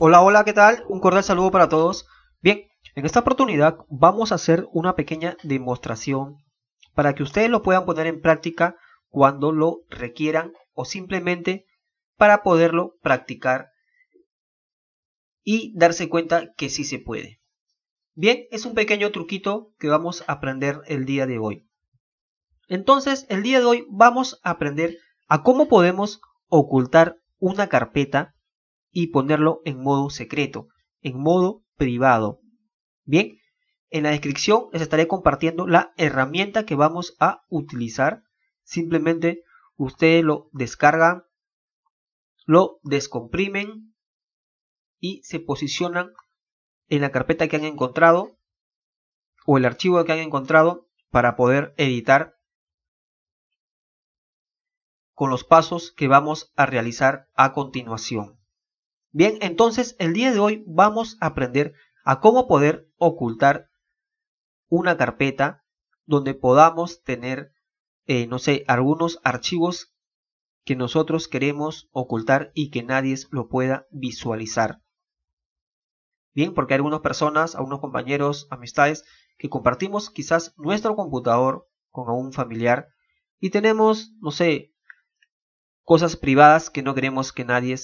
Hola, hola, ¿qué tal? Un cordial saludo para todos. Bien, en esta oportunidad vamos a hacer una pequeña demostración para que ustedes lo puedan poner en práctica cuando lo requieran o simplemente para poderlo practicar y darse cuenta que sí se puede. Bien, es un pequeño truquito que vamos a aprender el día de hoy. Entonces, el día de hoy vamos a aprender a cómo podemos ocultar una carpeta y ponerlo en modo secreto, en modo privado. Bien, en la descripción les estaré compartiendo la herramienta que vamos a utilizar. Simplemente ustedes lo descargan, lo descomprimen y se posicionan en la carpeta que han encontrado o el archivo que han encontrado para poder editar con los pasos que vamos a realizar a continuación. Bien, entonces el día de hoy vamos a aprender a cómo poder ocultar una carpeta donde podamos tener, eh, no sé, algunos archivos que nosotros queremos ocultar y que nadie lo pueda visualizar. Bien, porque hay algunas personas, algunos compañeros, amistades, que compartimos quizás nuestro computador con un familiar y tenemos, no sé, cosas privadas que no queremos que nadie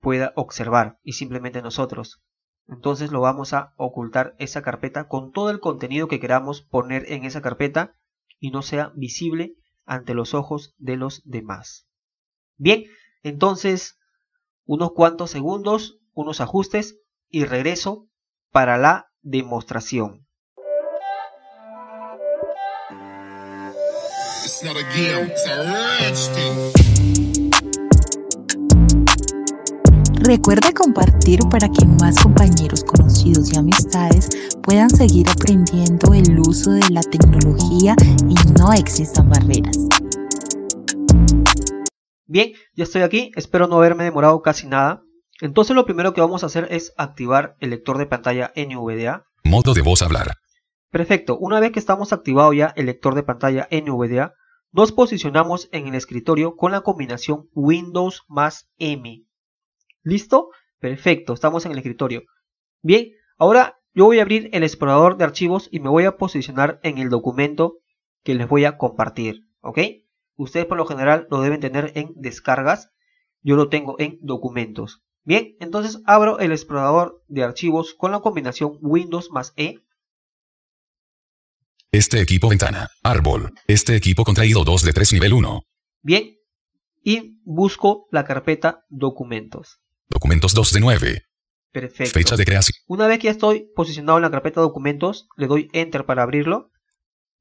pueda observar y simplemente nosotros. Entonces lo vamos a ocultar esa carpeta con todo el contenido que queramos poner en esa carpeta y no sea visible ante los ojos de los demás. Bien, entonces unos cuantos segundos, unos ajustes y regreso para la demostración. Recuerda compartir para que más compañeros, conocidos y amistades puedan seguir aprendiendo el uso de la tecnología y no existan barreras. Bien, ya estoy aquí, espero no haberme demorado casi nada. Entonces lo primero que vamos a hacer es activar el lector de pantalla NVDA. Modo de voz hablar. Perfecto, una vez que estamos activado ya el lector de pantalla NVDA, nos posicionamos en el escritorio con la combinación Windows más M ¿Listo? Perfecto, estamos en el escritorio. Bien, ahora yo voy a abrir el explorador de archivos y me voy a posicionar en el documento que les voy a compartir. ¿Ok? Ustedes por lo general lo deben tener en descargas. Yo lo tengo en documentos. Bien, entonces abro el explorador de archivos con la combinación Windows más E. Este equipo ventana, árbol. Este equipo contraído 2 de 3 nivel 1. Bien, y busco la carpeta documentos. Documentos 2 de 9. Perfecto. Fecha de creación. Una vez que ya estoy posicionado en la carpeta documentos, le doy enter para abrirlo.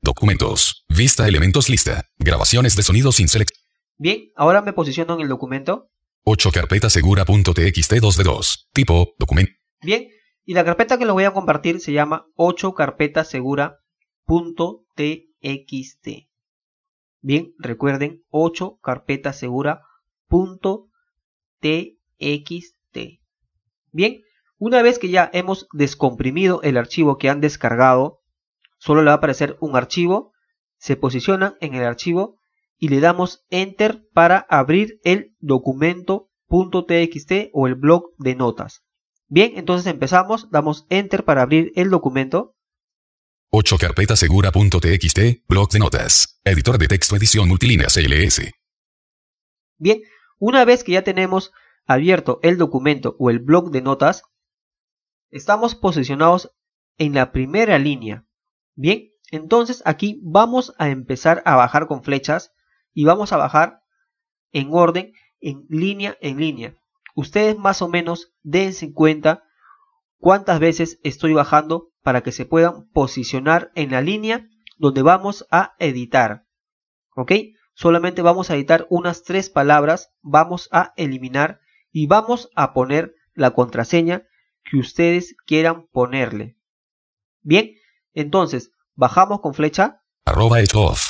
Documentos. Vista elementos lista. Grabaciones de sonido sin select. Bien, ahora me posiciono en el documento. 8 carpeta segura.txt 2 de 2. Tipo, documento. Bien, y la carpeta que lo voy a compartir se llama 8 carpeta segura.txt. Bien, recuerden 8 carpeta segura.txt. .xt. Bien, una vez que ya hemos descomprimido el archivo que han descargado, solo le va a aparecer un archivo, se posiciona en el archivo y le damos Enter para abrir el documento .txt o el blog de notas. Bien, entonces empezamos, damos Enter para abrir el documento. 8 carpeta segura.txt, blog de notas, editor de texto edición multilínea CLS. Bien, una vez que ya tenemos abierto el documento o el blog de notas, estamos posicionados en la primera línea. Bien, entonces aquí vamos a empezar a bajar con flechas y vamos a bajar en orden, en línea, en línea. Ustedes más o menos dense cuenta cuántas veces estoy bajando para que se puedan posicionar en la línea donde vamos a editar. ¿Ok? Solamente vamos a editar unas tres palabras. Vamos a eliminar y vamos a poner la contraseña que ustedes quieran ponerle. Bien, entonces bajamos con flecha. Arroba off.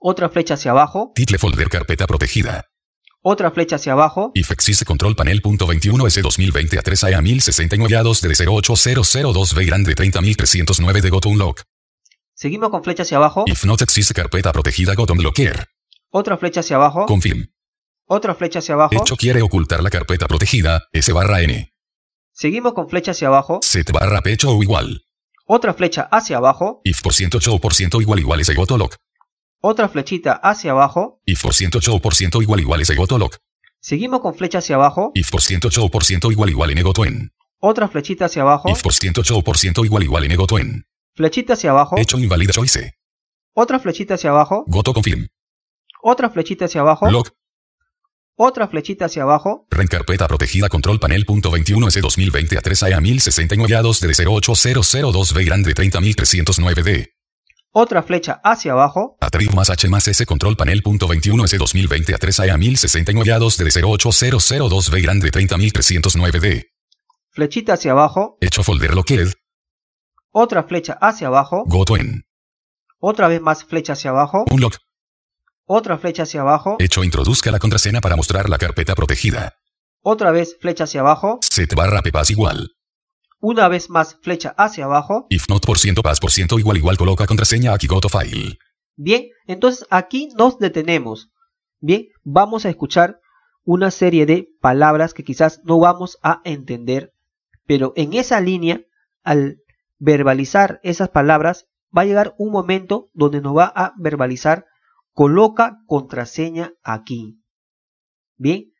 Otra flecha hacia abajo. Title folder carpeta protegida. Otra flecha hacia abajo. If exists Control Panel.21 S 2020 a 3 a 1069 a 2 de 08002 B grande 30309 de Goto Unlock. Seguimos con flecha hacia abajo. If not existe carpeta protegida Goto Unlocker. Otra flecha hacia abajo. Confirm. Otra flecha hacia abajo. Hecho quiere ocultar la carpeta protegida, S barra N. Seguimos con flecha hacia abajo. Set barra pecho o igual. Otra flecha hacia abajo. If por ciento show por ciento igual igual ese gotolock. Otra flechita hacia abajo. If por ciento show por ciento igual igual ese lock. Seguimos con flecha hacia abajo. If por ciento show por ciento igual igual en egotoen. Otra flechita hacia abajo. If por ciento show por ciento igual igual en Flechita hacia abajo. Hecho invalida choice. Otra flechita hacia abajo. Goto confirm. Otra flechita hacia abajo otra flechita hacia abajo. Rencarpeta protegida control panel S 2020 a 3 a 1069 a 2 de 08002 B grande 30309 D. Otra flecha hacia abajo. Atrib más H más S control panel S 2020 a 3 a 1069 a 2 de 08002 B grande 30309 D. Flechita hacia abajo. Hecho folder locked. Otra flecha hacia abajo. Gotwen Otra vez más flecha hacia abajo. Unlock. Otra flecha hacia abajo. Hecho introduzca la contraseña para mostrar la carpeta protegida. Otra vez flecha hacia abajo. Set barra pepas igual. Una vez más flecha hacia abajo. If not por ciento pas por ciento igual igual coloca contraseña aquí goto file. Bien, entonces aquí nos detenemos. Bien, vamos a escuchar una serie de palabras que quizás no vamos a entender, pero en esa línea, al verbalizar esas palabras, va a llegar un momento donde nos va a verbalizar Coloca contraseña aquí. Bien.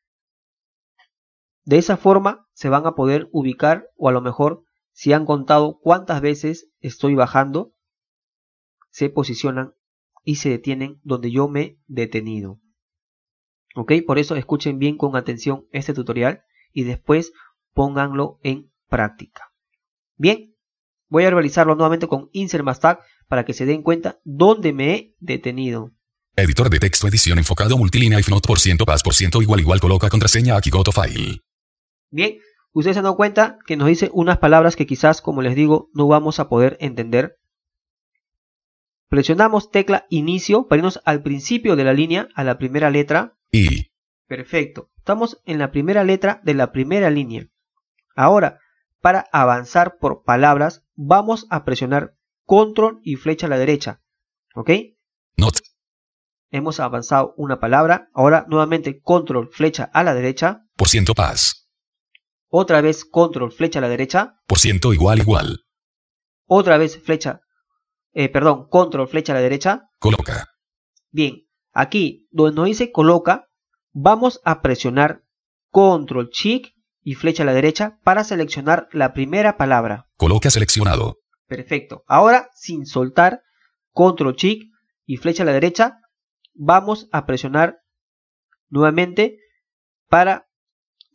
De esa forma se van a poder ubicar o a lo mejor si han contado cuántas veces estoy bajando, se posicionan y se detienen donde yo me he detenido. ¿Ok? Por eso escuchen bien con atención este tutorial y después pónganlo en práctica. Bien, voy a realizarlo nuevamente con Insert más Tag para que se den cuenta dónde me he detenido. Editor de texto edición enfocado multilínea if not por ciento pas, por ciento igual igual coloca contraseña aquí goto file. Bien, ustedes se han dado cuenta que nos dice unas palabras que quizás, como les digo, no vamos a poder entender. Presionamos tecla inicio para irnos al principio de la línea, a la primera letra. Y. Perfecto. Estamos en la primera letra de la primera línea. Ahora, para avanzar por palabras, vamos a presionar control y flecha a la derecha. ¿Ok? Not. Hemos avanzado una palabra. Ahora nuevamente control flecha a la derecha. Por ciento paz. Otra vez control flecha a la derecha. Por ciento igual igual. Otra vez flecha. Eh, perdón, control flecha a la derecha. Coloca. Bien, aquí donde dice coloca, vamos a presionar control chic y flecha a la derecha para seleccionar la primera palabra. Coloca seleccionado. Perfecto. Ahora, sin soltar, control chic y flecha a la derecha, vamos a presionar nuevamente para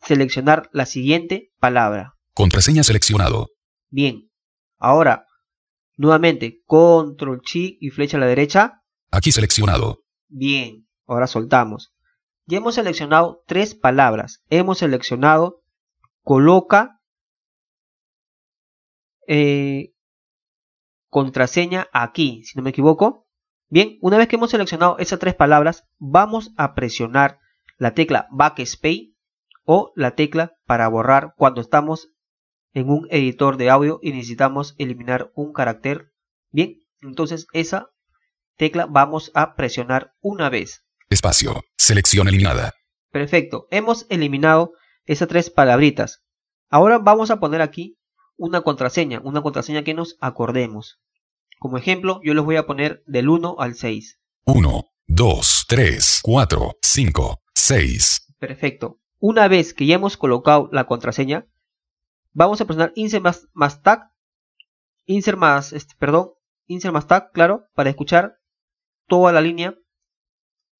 seleccionar la siguiente palabra. Contraseña seleccionado. Bien. Ahora, nuevamente, control, chi y flecha a la derecha. Aquí seleccionado. Bien. Ahora soltamos. Ya hemos seleccionado tres palabras. Hemos seleccionado coloca eh, contraseña aquí, si no me equivoco. Bien, una vez que hemos seleccionado esas tres palabras, vamos a presionar la tecla Backspace o la tecla para borrar cuando estamos en un editor de audio y necesitamos eliminar un carácter. Bien, entonces esa tecla vamos a presionar una vez. Espacio, selección eliminada. Perfecto, hemos eliminado esas tres palabritas. Ahora vamos a poner aquí una contraseña, una contraseña que nos acordemos. Como ejemplo, yo les voy a poner del 1 al 6. 1, 2, 3, 4, 5, 6. Perfecto. Una vez que ya hemos colocado la contraseña, vamos a presionar insert más, tag, insert más, este, perdón, insert más tag, claro, para escuchar toda la línea.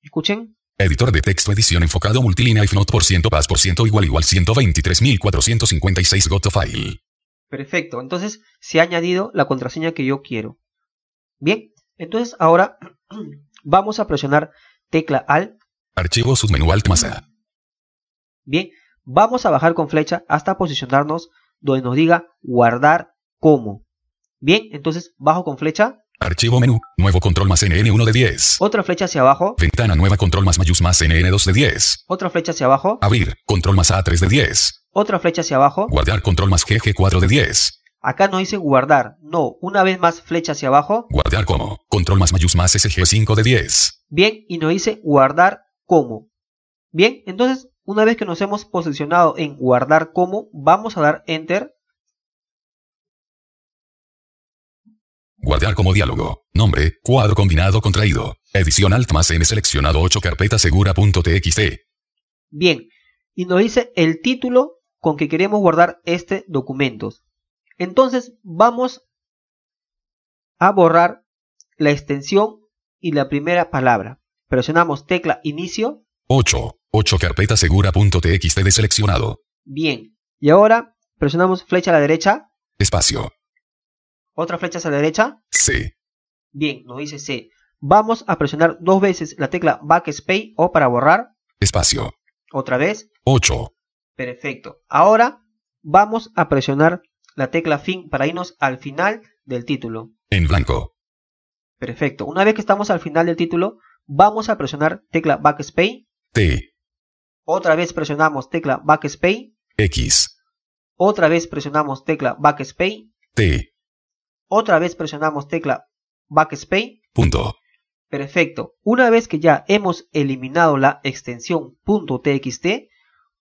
Escuchen. Editor de texto edición enfocado multilínea if not por ciento pas por ciento igual igual 123.456 gotofile. Perfecto, entonces se ha añadido la contraseña que yo quiero. Bien, entonces ahora vamos a presionar tecla Alt. Archivo submenú Alt más A. Bien, vamos a bajar con flecha hasta posicionarnos donde nos diga guardar como. Bien, entonces bajo con flecha. Archivo menú, nuevo control más NN1 de 10. Otra flecha hacia abajo. Ventana nueva control más mayús más NN2 de 10. Otra flecha hacia abajo. Abrir, control más A3 de 10. Otra flecha hacia abajo. Guardar control más GG4 de 10. Acá no dice guardar, no, una vez más flecha hacia abajo. Guardar como, control más mayús más SG 5 de 10. Bien, y nos dice guardar como. Bien, entonces una vez que nos hemos posicionado en guardar como, vamos a dar enter. Guardar como diálogo. Nombre, cuadro combinado contraído. Edición alt más N seleccionado 8 carpeta segura.txt. Bien, y nos dice el título con que queremos guardar este documento. Entonces vamos a borrar la extensión y la primera palabra. Presionamos tecla inicio. 8. 8 carpeta segura.txt deseleccionado. Bien. Y ahora presionamos flecha a la derecha. Espacio. Otra flecha a la derecha. C. Bien, nos dice C. Vamos a presionar dos veces la tecla backspace o para borrar. Espacio. Otra vez. 8. Perfecto. Ahora vamos a presionar la tecla fin para irnos al final del título. En blanco. Perfecto. Una vez que estamos al final del título, vamos a presionar tecla backspace. T. Otra vez presionamos tecla backspace. X. Otra vez presionamos tecla backspace. T. Otra vez presionamos tecla backspace. Punto. Perfecto. Una vez que ya hemos eliminado la extensión .txt,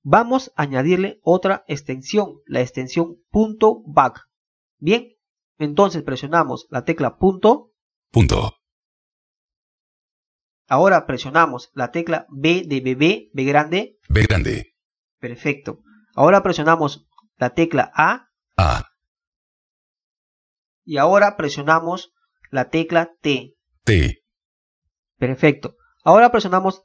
vamos a añadirle otra extensión, la extensión punto .back. Bien, entonces presionamos la tecla punto. Punto. Ahora presionamos la tecla B de BB, B grande. B grande. Perfecto. Ahora presionamos la tecla A. A. Y ahora presionamos la tecla T. T. Perfecto. Ahora presionamos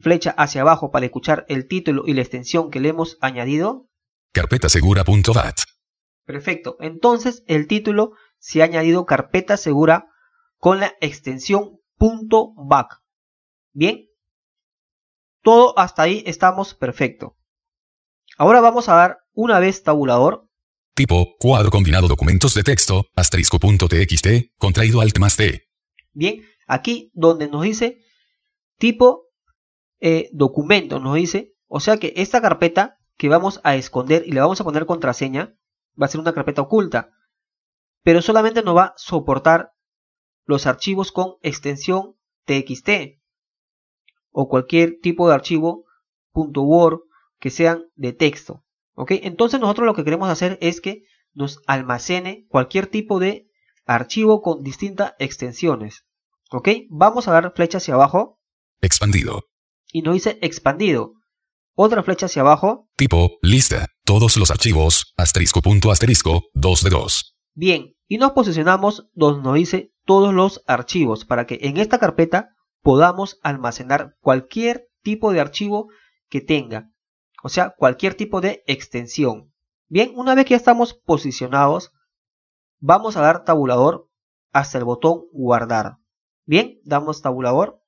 flecha hacia abajo para escuchar el título y la extensión que le hemos añadido? Carpeta Perfecto, entonces el título se ha añadido carpeta segura con la extensión .bat. Bien, todo hasta ahí estamos perfecto. Ahora vamos a dar una vez tabulador. Tipo, cuadro combinado documentos de texto, asterisco.txt, contraído alt más T. Bien, aquí donde nos dice tipo eh, documento, nos dice. O sea que esta carpeta que vamos a esconder y le vamos a poner contraseña, va a ser una carpeta oculta. Pero solamente nos va a soportar los archivos con extensión txt o cualquier tipo de archivo .word que sean de texto. ¿ok? Entonces nosotros lo que queremos hacer es que nos almacene cualquier tipo de archivo con distintas extensiones. ¿ok? Vamos a dar flecha hacia abajo. Expandido y no dice expandido. Otra flecha hacia abajo. Tipo, lista, todos los archivos, asterisco punto asterisco, 2 de 2. Bien, y nos posicionamos donde nos dice todos los archivos para que en esta carpeta podamos almacenar cualquier tipo de archivo que tenga, o sea, cualquier tipo de extensión. Bien, una vez que ya estamos posicionados, vamos a dar tabulador hasta el botón guardar. Bien, damos tabulador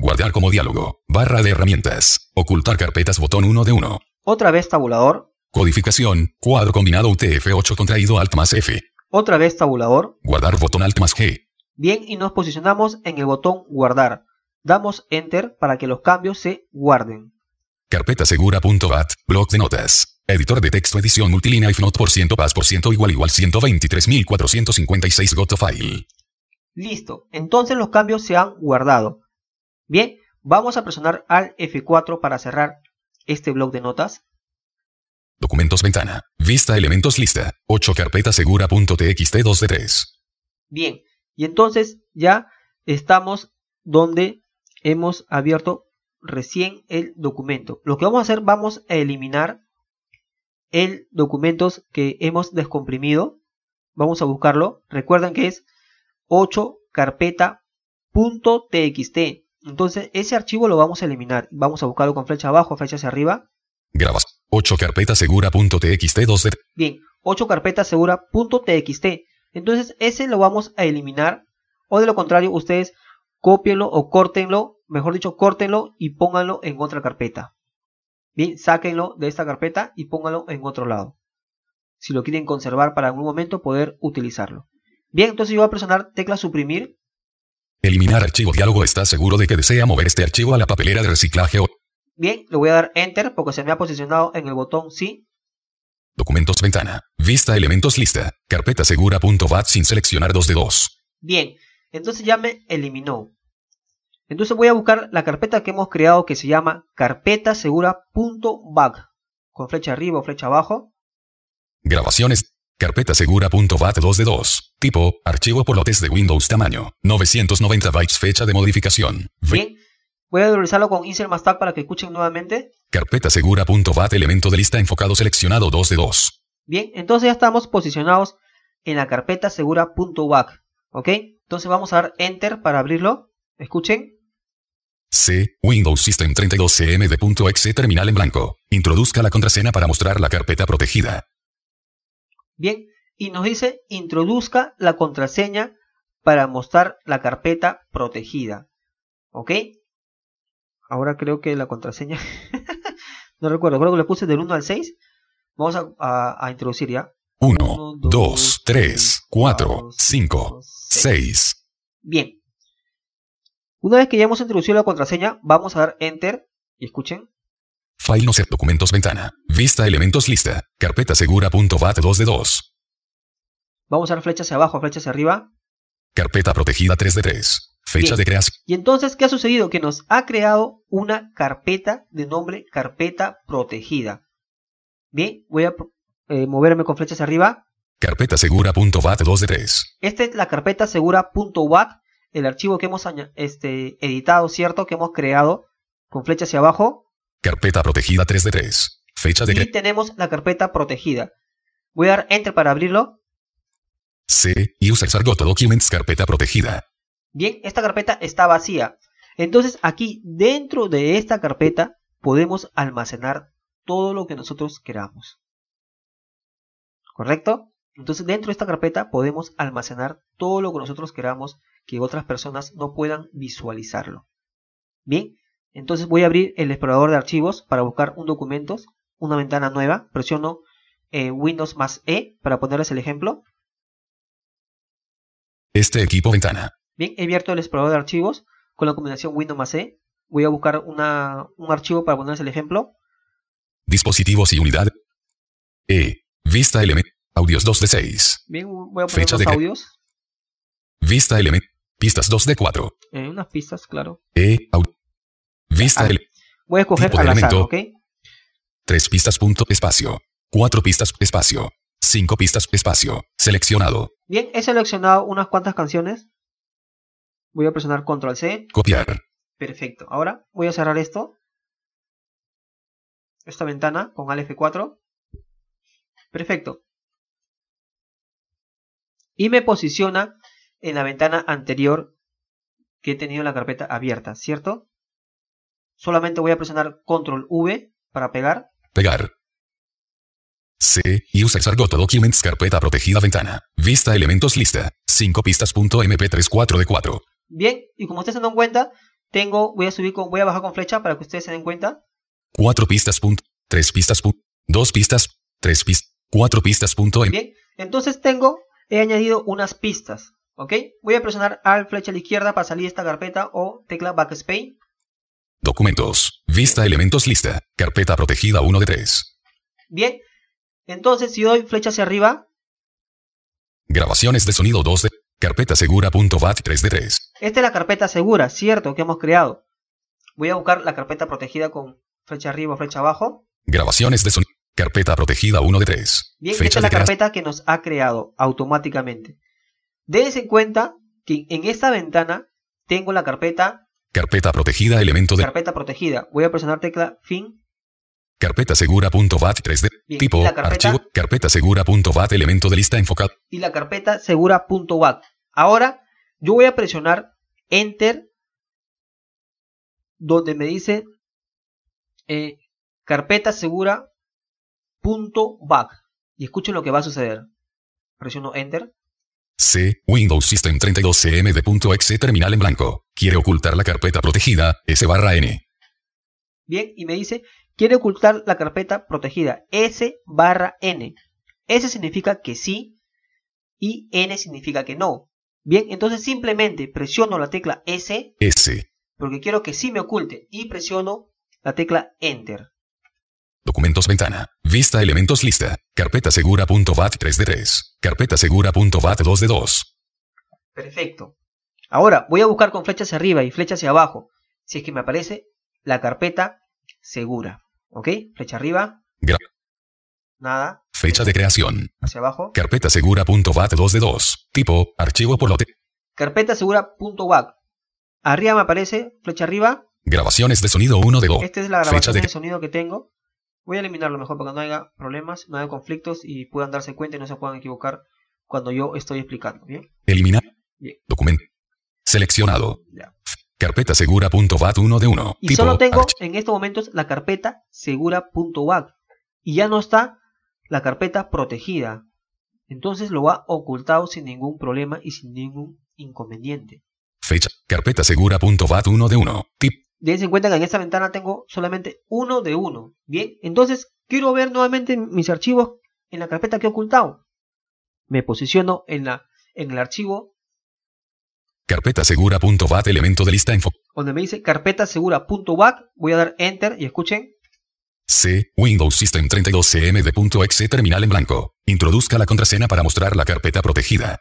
Guardar como diálogo. Barra de herramientas. Ocultar carpetas botón 1 de 1. Otra vez tabulador. Codificación. Cuadro combinado UTF-8 contraído Alt más F. Otra vez tabulador. Guardar botón Alt más G. Bien, y nos posicionamos en el botón guardar. Damos Enter para que los cambios se guarden. Carpeta segura.bat, blog de notas. Editor de texto edición multilínea if not por ciento paz por ciento igual igual 123.456 gotofile. Listo, entonces los cambios se han guardado. Bien, vamos a presionar al F4 para cerrar este bloc de notas. Documentos ventana. Vista elementos lista. 8 carpeta segura.txt 2 de 3. Bien, y entonces ya estamos donde hemos abierto recién el documento. Lo que vamos a hacer, vamos a eliminar el documento que hemos descomprimido. Vamos a buscarlo. Recuerden que es 8 carpeta.txt. Entonces ese archivo lo vamos a eliminar. Vamos a buscarlo con flecha abajo, flecha hacia arriba. Grabas. 8 carpetas segura.txt Bien, 8 carpetas segura.txt. Entonces ese lo vamos a eliminar. O de lo contrario, ustedes cópienlo o córtenlo. Mejor dicho, córtenlo y pónganlo en otra carpeta. Bien, sáquenlo de esta carpeta y pónganlo en otro lado. Si lo quieren conservar para algún momento poder utilizarlo. Bien, entonces yo voy a presionar tecla suprimir Eliminar archivo diálogo. ¿Está seguro de que desea mover este archivo a la papelera de reciclaje o... Bien, le voy a dar Enter porque se me ha posicionado en el botón sí. Documentos ventana. Vista elementos lista. Carpeta segura.bat sin seleccionar dos de dos. Bien, entonces ya me eliminó. Entonces voy a buscar la carpeta que hemos creado que se llama carpeta Con flecha arriba o flecha abajo. Grabaciones. Carpeta segura.bat 2 de 2. Tipo, archivo por lotes de Windows tamaño. 990 bytes fecha de modificación. Bien. Voy a revisarlo con insert más para que escuchen nuevamente. Carpeta segura.bat elemento de lista enfocado seleccionado 2 de 2. Bien, entonces ya estamos posicionados en la carpeta segura.bat. ¿Ok? Entonces vamos a dar enter para abrirlo. Escuchen. C. Windows System 32 cm de.exe terminal en blanco. Introduzca la contraseña para mostrar la carpeta protegida. Bien, y nos dice introduzca la contraseña para mostrar la carpeta protegida. ¿Ok? Ahora creo que la contraseña... no recuerdo, creo que le puse del 1 al 6. Vamos a, a introducir ya. 1, 2, 3, 4, 5, 6. Bien. Una vez que ya hemos introducido la contraseña, vamos a dar enter. Y escuchen. File no documentos ventana. Vista elementos lista. Carpeta segura.bat 2 de 2. Vamos a dar flecha hacia abajo, flecha hacia arriba. Carpeta protegida 3 de 3. Fecha de creación. Y entonces, ¿qué ha sucedido? Que nos ha creado una carpeta de nombre carpeta protegida. Bien, voy a eh, moverme con flechas hacia arriba. Carpeta segura.bat 2 de 3. Esta es la carpeta segura.bat, el archivo que hemos este, editado, ¿cierto? Que hemos creado con flecha hacia abajo. Carpeta protegida 3 de 3. Fecha de... Y tenemos la carpeta protegida. Voy a dar Enter para abrirlo. C. User Sargoto Documents carpeta protegida. Bien, esta carpeta está vacía. Entonces aquí dentro de esta carpeta podemos almacenar todo lo que nosotros queramos. ¿Correcto? Entonces dentro de esta carpeta podemos almacenar todo lo que nosotros queramos que otras personas no puedan visualizarlo. Bien, entonces voy a abrir el explorador de archivos para buscar un documento, una ventana nueva. Presiono eh, Windows más E para ponerles el ejemplo. Este equipo ventana. Bien, he abierto el explorador de archivos con la combinación Windows más E. Voy a buscar un archivo para ponerles el ejemplo. Dispositivos y unidad. E. Vista element. Audios 2 de 6. Bien, voy a poner Fecha de audios. Vista element. Pistas 2 de 4. Eh, unas pistas, claro. E. Vista Voy a escoger tipo al ¿ok? Tres pistas punto espacio. Cuatro pistas espacio. Cinco pistas espacio. Seleccionado. Bien, he seleccionado unas cuantas canciones. Voy a presionar control C. Copiar. Perfecto. Ahora voy a cerrar esto. Esta ventana con al F4. Perfecto. Y me posiciona en la ventana anterior que he tenido la carpeta abierta, ¿cierto? solamente voy a presionar control V para pegar. Pegar. C. Y usar Sargoto Documents Carpeta Protegida Ventana. Vista Elementos Lista. 5 pistas.mp34 de 4. Bien, y como ustedes se dan cuenta, tengo, voy a subir con, voy a bajar con flecha para que ustedes se den cuenta. 4 pistas. 3 pistas. 2 pistas. 3 pistas. 4 pistas. Em-. Bien, entonces tengo, he añadido unas pistas. ¿Ok? Voy a presionar al flecha a la izquierda para salir esta carpeta o tecla Backspace. Documentos. Vista elementos lista. Carpeta protegida 1 de 3. Bien. Entonces, si doy flecha hacia arriba. Grabaciones de sonido 2 de. Carpeta segura.bat 3 de 3. Esta es la carpeta segura, cierto, que hemos creado. Voy a buscar la carpeta protegida con flecha arriba o flecha abajo. Grabaciones de sonido. Carpeta protegida 1 de 3. Bien, esta es la carpeta que nos ha creado automáticamente. Dense en cuenta que en esta ventana tengo la carpeta Carpeta protegida, elemento de. Carpeta protegida. Voy a presionar tecla fin. Carpeta segura.bat 3D. tipo, archivo, carpeta segura.bat, elemento de lista enfocado. Y la carpeta segura.bat. Ahora, yo voy a presionar Enter, donde me dice eh, carpeta segura.bat. Y escuchen lo que va a suceder. Presiono Enter. C. Windows System 32cmd.exe terminal en blanco. Quiere ocultar la carpeta protegida, S barra N. Bien, y me dice, quiere ocultar la carpeta protegida, S barra N. S significa que sí y N significa que no. Bien, entonces simplemente presiono la tecla S. S. Porque quiero que sí me oculte y presiono la tecla Enter. Documentos ventana. Vista elementos lista. Carpeta segura.bat 3 d 3. Carpeta segura.bat 2 d 2. Perfecto. Ahora voy a buscar con flecha hacia arriba y flecha hacia abajo. Si es que me aparece la carpeta segura. ¿Ok? Flecha arriba. Nada. Fecha de creación. Hacia abajo. Carpeta segura.bat 2 d 2. Tipo, archivo por lote. Carpeta segura.wac. Arriba me aparece, flecha arriba. Grabaciones de sonido 1 de 2. Esta es la grabación de sonido que tengo. Voy a eliminarlo mejor para que no haya problemas, no haya conflictos y puedan darse cuenta y no se puedan equivocar cuando yo estoy explicando. ¿bien? Eliminar. Bien. Documento. Seleccionado. Ya. Carpeta segura.bat 1 de 1. Y solo tengo en estos momentos la carpeta segura.bat. Y ya no está la carpeta protegida. Entonces lo va ocultado sin ningún problema y sin ningún inconveniente. Fecha. Carpeta segura.bat 1 de 1. Tip. Dense en cuenta que en esta ventana tengo solamente uno de uno. Bien, entonces quiero ver nuevamente mis archivos en la carpeta que he ocultado. Me posiciono en, la, en el archivo. Carpeta elemento de lista info. Donde me dice carpeta Voy a dar enter y escuchen. C. Windows System 32cmd.exe terminal en blanco. Introduzca la contraseña para mostrar la carpeta protegida.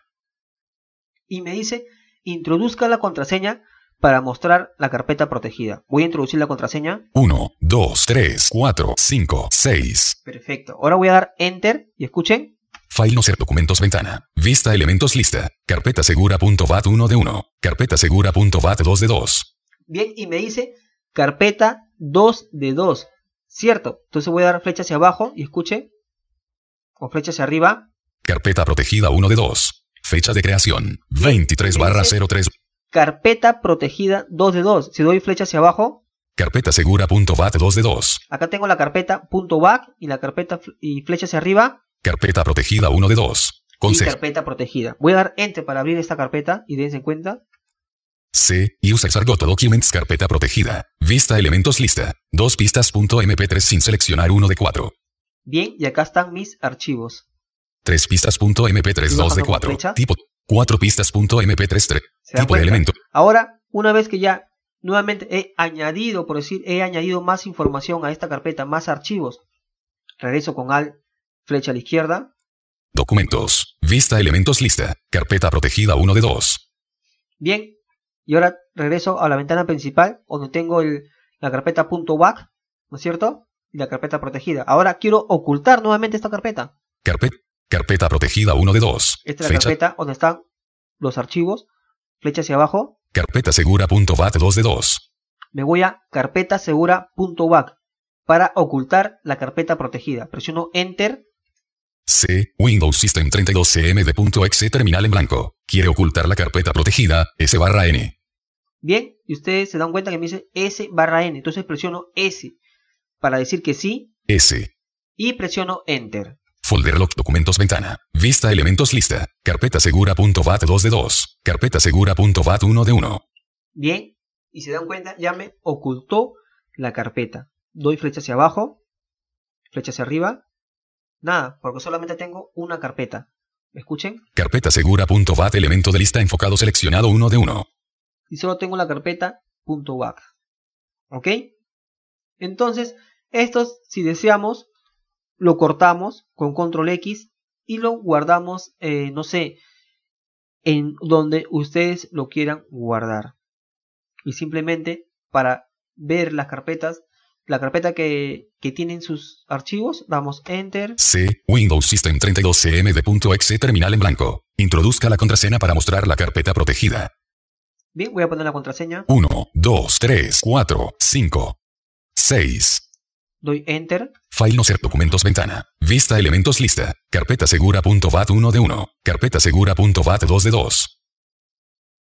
Y me dice, introduzca la contraseña para mostrar la carpeta protegida. Voy a introducir la contraseña. 1, 2, 3, 4, 5, 6. Perfecto. Ahora voy a dar Enter y escuchen. File no ser documentos ventana. Vista elementos lista. Carpeta segura.bat 1 de 1. Carpeta segura.bat 2 de 2. Bien, y me dice carpeta 2 de 2. Cierto. Entonces voy a dar flecha hacia abajo y escuche. Con flecha hacia arriba. Carpeta protegida 1 de 2. Fecha de creación. 23 barra 03 carpeta protegida 2 de 2. Si doy flecha hacia abajo, carpeta segura.bat 2 de 2. Acá tengo la carpeta .bat y la carpeta y flecha hacia arriba. Carpeta protegida 1 de 2. Con carpeta protegida. Voy a dar enter para abrir esta carpeta y dense cuenta. C. usa Documents carpeta protegida. Vista elementos lista. Dos pistasmp 3 sin seleccionar uno de 4. Bien, y acá están mis archivos. Tres pistasmp 3 2 de 4. Tipo 4 pistas.mp33. Tipo de elemento. Ahora, una vez que ya nuevamente he añadido, por decir, he añadido más información a esta carpeta, más archivos. Regreso con al flecha a la izquierda. Documentos. Vista elementos lista. Carpeta protegida 1 de 2. Bien. Y ahora regreso a la ventana principal donde tengo el, la carpeta ¿no es cierto? Y la carpeta protegida. Ahora quiero ocultar nuevamente esta carpeta. Carpeta. Carpeta protegida 1 de 2. Esta es la carpeta donde están los archivos. Flecha hacia abajo. Carpeta segura.bat 2 de 2. Me voy a carpeta segura.bat para ocultar la carpeta protegida. Presiono Enter. C. Windows System 32 .exe terminal en blanco. Quiere ocultar la carpeta protegida. S barra N. Bien, y ustedes se dan cuenta que me dice S barra N. Entonces presiono S para decir que sí. S. Y presiono Enter. Folder Lock Documentos Ventana. Vista Elementos Lista. Carpeta Segura.bat 2 de 2. Carpeta Segura.bat 1 de 1. Bien. Y se dan cuenta, ya me ocultó la carpeta. Doy flecha hacia abajo. Flecha hacia arriba. Nada, porque solamente tengo una carpeta. escuchen? Carpeta segura.bat elemento de lista enfocado seleccionado 1 de 1. Y solo tengo la carpeta bat. ¿Ok? Entonces, estos, si deseamos, lo cortamos con control X y lo guardamos, eh, no sé, en donde ustedes lo quieran guardar. Y simplemente para ver las carpetas, la carpeta que, que tienen sus archivos, damos Enter. C. Windows System 32 .exe terminal en blanco. Introduzca la contraseña para mostrar la carpeta protegida. Bien, voy a poner la contraseña. 1, 2, 3, 4, 5, 6, Doy Enter. File no ser documentos ventana. Vista elementos lista. Carpeta segura.bat 1 de 1. Carpeta segura.bat 2 de 2.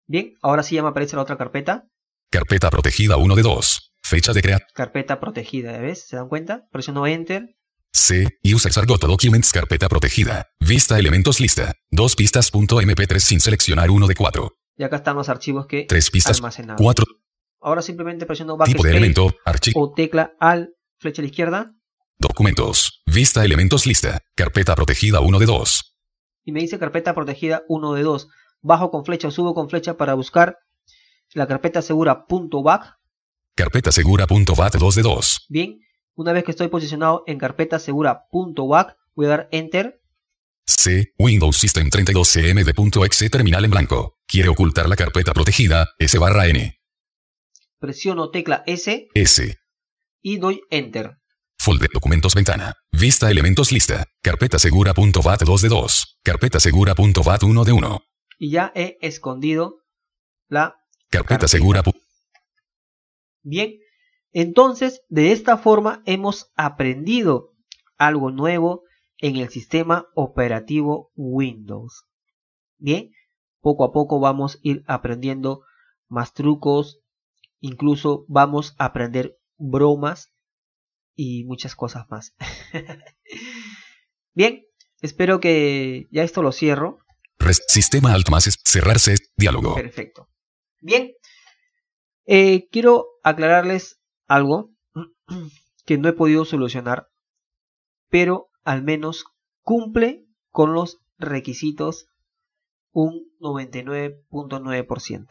Bien, ahora sí ya me aparece la otra carpeta. Carpeta protegida 1 de 2. Fecha de crear. Carpeta protegida, ves? ¿Se dan cuenta? Presiono Enter. C. y User Sargoto Documents Carpeta protegida. Vista elementos lista. Dos pistas.mp3 sin seleccionar uno de cuatro. Y acá están los archivos que. Tres pistas. Almacenados. Cuatro. Ahora simplemente presiono Backspace. Tipo de elemento. Archivo. O tecla al Flecha a la izquierda. Documentos. Vista elementos lista. Carpeta protegida 1 de 2. Y me dice carpeta protegida 1 de 2. Bajo con flecha o subo con flecha para buscar la carpeta segura punto Carpeta segura 2 de 2. Bien. Una vez que estoy posicionado en carpeta segura voy a dar enter. C. Windows System 32 cm de.exe terminal en blanco. Quiere ocultar la carpeta protegida, S barra N. Presiono tecla S. S y doy Enter. Folder documentos ventana. Vista elementos lista. Carpeta segura.bat 2 de 2. Carpeta segura.bat 1 de 1. Y ya he escondido la carpeta. segura. Bien, entonces de esta forma hemos aprendido algo nuevo en el sistema operativo Windows. Bien, poco a poco vamos a ir aprendiendo más trucos, incluso vamos a aprender bromas y muchas cosas más. Bien, espero que ya esto lo cierro. sistema alt es cerrarse, diálogo. Perfecto. Bien, eh, quiero aclararles algo que no he podido solucionar, pero al menos cumple con los requisitos un 99.9%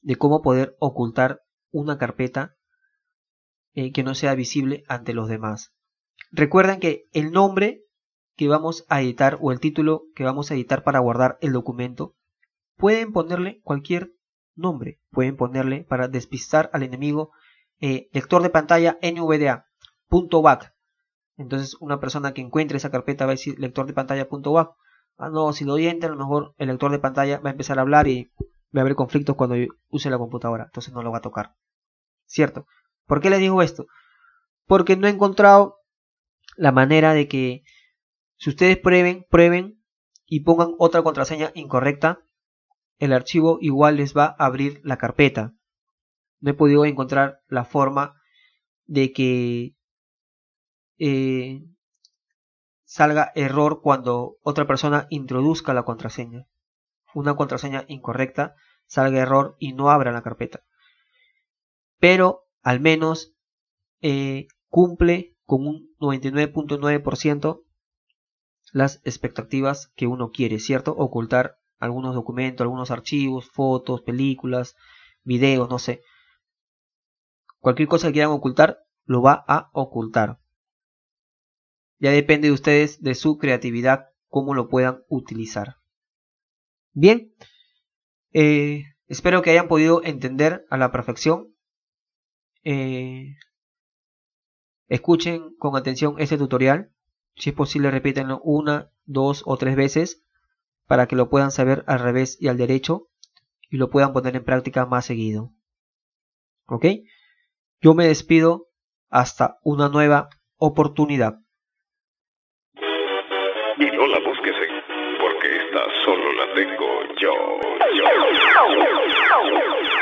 de cómo poder ocultar una carpeta eh, que no sea visible ante los demás. Recuerden que el nombre que vamos a editar o el título que vamos a editar para guardar el documento, pueden ponerle cualquier nombre, pueden ponerle para despistar al enemigo eh, lector de pantalla NVDA.back. Entonces una persona que encuentre esa carpeta va a decir lector de pantalla.back. Ah, no, si lo oyente a lo mejor el lector de pantalla va a empezar a hablar y va a haber conflictos cuando use la computadora, entonces no lo va a tocar. ¿Cierto? ¿Por qué les digo esto? Porque no he encontrado la manera de que si ustedes prueben, prueben y pongan otra contraseña incorrecta, el archivo igual les va a abrir la carpeta. No he podido encontrar la forma de que eh, salga error cuando otra persona introduzca la contraseña. Una contraseña incorrecta salga error y no abra la carpeta. Pero al menos eh, cumple con un 99.9% las expectativas que uno quiere, ¿cierto? Ocultar algunos documentos, algunos archivos, fotos, películas, videos, no sé. Cualquier cosa que quieran ocultar, lo va a ocultar. Ya depende de ustedes, de su creatividad, cómo lo puedan utilizar. Bien, eh, espero que hayan podido entender a la perfección escuchen con atención este tutorial. Si es posible, repítanlo una, dos o tres veces para que lo puedan saber al revés y al derecho y lo puedan poner en práctica más seguido. ¿Ok? Yo me despido hasta una nueva oportunidad. Y no la búsquese, porque esta solo la tengo yo.